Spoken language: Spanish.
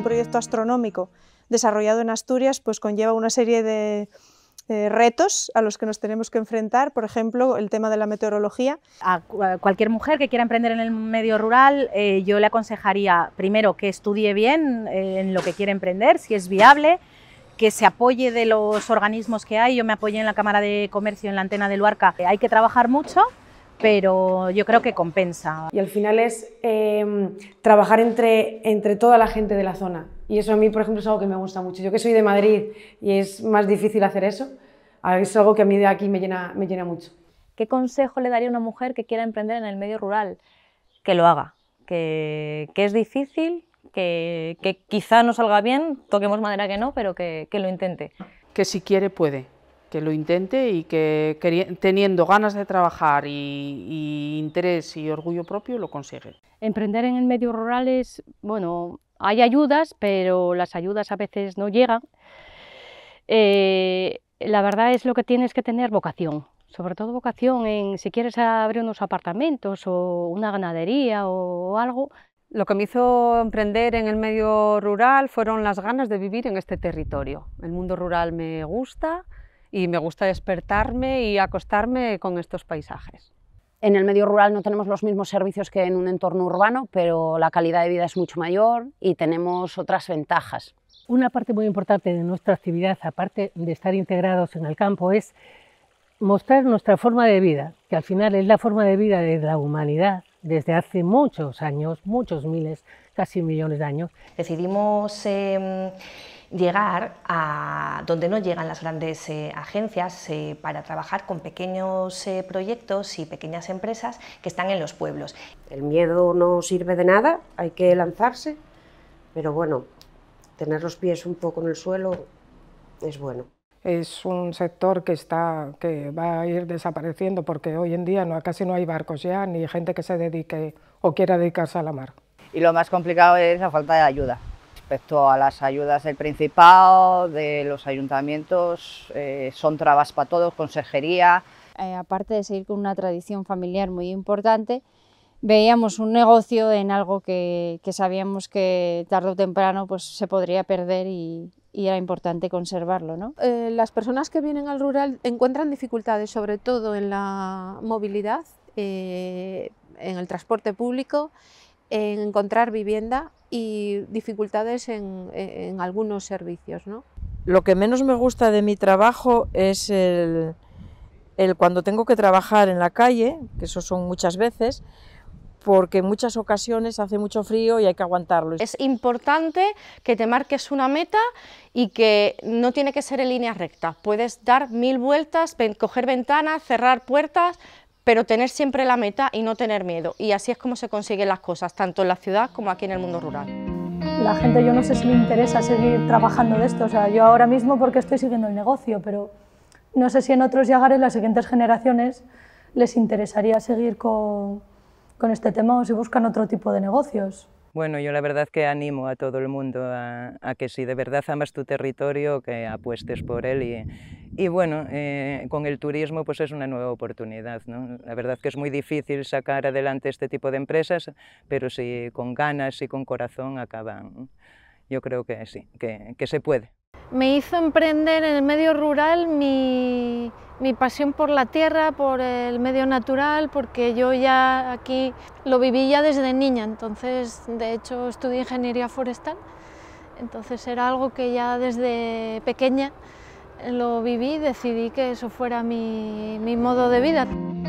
un proyecto astronómico desarrollado en Asturias, pues conlleva una serie de eh, retos a los que nos tenemos que enfrentar, por ejemplo, el tema de la meteorología. A cualquier mujer que quiera emprender en el medio rural, eh, yo le aconsejaría primero que estudie bien eh, en lo que quiere emprender, si es viable, que se apoye de los organismos que hay. Yo me apoyé en la Cámara de Comercio, en la antena de Luarca. Hay que trabajar mucho, pero yo creo que compensa. Y al final es em, trabajar entre, entre toda la gente de la zona. Y eso a mí, por ejemplo, es algo que me gusta mucho. Yo que soy de Madrid y es más difícil hacer eso, es algo que a mí de aquí me llena, mucho. ¿Qué consejo le daría a una mujer que quiera emprender en el medio rural? Que lo haga, que, es difícil, que, quizá no salga bien, toquemos madera que no, pero que lo intente. Que si quiere puede que lo intente y que teniendo ganas de trabajar y, interés y orgullo propio lo consigue. Emprender en el medio rural es, bueno, hay ayudas, pero las ayudas a veces no llegan. Eh, la verdad es lo que tienes que tener vocación, sobre todo vocación en si quieres abrir unos apartamentos o una ganadería o algo. Lo que me hizo emprender en el medio rural fueron las ganas de vivir en este territorio. El mundo rural me gusta, y me gusta despertarme y acostarme con estos paisajes. En el medio rural no tenemos los mismos servicios que en un entorno urbano, pero la calidad de vida es mucho mayor y tenemos otras ventajas. Una parte muy importante de nuestra actividad, aparte de estar integrados en el campo, es mostrar nuestra forma de vida, que al final es la forma de vida de la humanidad desde hace muchos años, muchos miles, casi millones de años. Decidimos em, llegar a donde no llegan las grandes eh, agencias eh, para trabajar con pequeños eh, proyectos y pequeñas empresas que están en los pueblos. El miedo no sirve de nada, hay que lanzarse, pero bueno, tener los pies un poco en el suelo es bueno. Es un sector que, está, que va a ir desapareciendo porque hoy en día no, casi no hay barcos ya ni gente que se dedique o quiera dedicarse a la mar. Y lo más complicado es la falta de ayuda respecto a las ayudas del Principado, de los ayuntamientos, eh, son trabas para todos, consejería. Eh, aparte de seguir con una tradición familiar muy importante, veíamos un negocio en algo que, sabíamos que tarde o temprano pues, se podría perder y, era importante conservarlo. Eh, las personas que vienen al rural encuentran dificultades sobre todo en la movilidad, en el transporte público en encontrar vivienda y dificultades e, en, algunos servicios. ¿no? Lo que menos me gusta de mi trabajo es el, el cuando tengo que trabajar en la calle, que eso son muchas veces, porque en muchas ocasiones hace mucho frío y hay que aguantarlo. Es importante que te marques una meta y que no tiene que ser en línea recta. Puedes dar mil vueltas, coger ventanas, cerrar puertas, pero tener siempre la meta y no tener miedo. Y así es como se consiguen las cosas, tanto en la ciudad como aquí en el mundo rural. La gente, yo no sé si le interesa seguir trabajando de esto, o sea, yo ahora mismo porque estoy siguiendo el negocio, pero no sé si en otros en las siguientes generaciones, les interesaría seguir con, con este tema o si buscan otro tipo de negocios. Bueno, yo la verdad que animo a todo el mundo a, que si de verdad amas tu territorio, que apuestes por él y, bueno, eh, con el turismo pues es una nueva oportunidad, ¿no? La verdad que es muy difícil sacar adelante este tipo de empresas, pero si con ganas y con corazón acaban, yo creo que sí, que se puede. Me hizo emprender en el medio rural mi mi pasión por la tierra, por el medio natural, porque yo ya aquí lo viví ya desde niña, entonces de hecho estudié ingeniería forestal, entonces era algo que ya desde pequeña lo viví, decidí que eso fuera mi, mi modo de vida.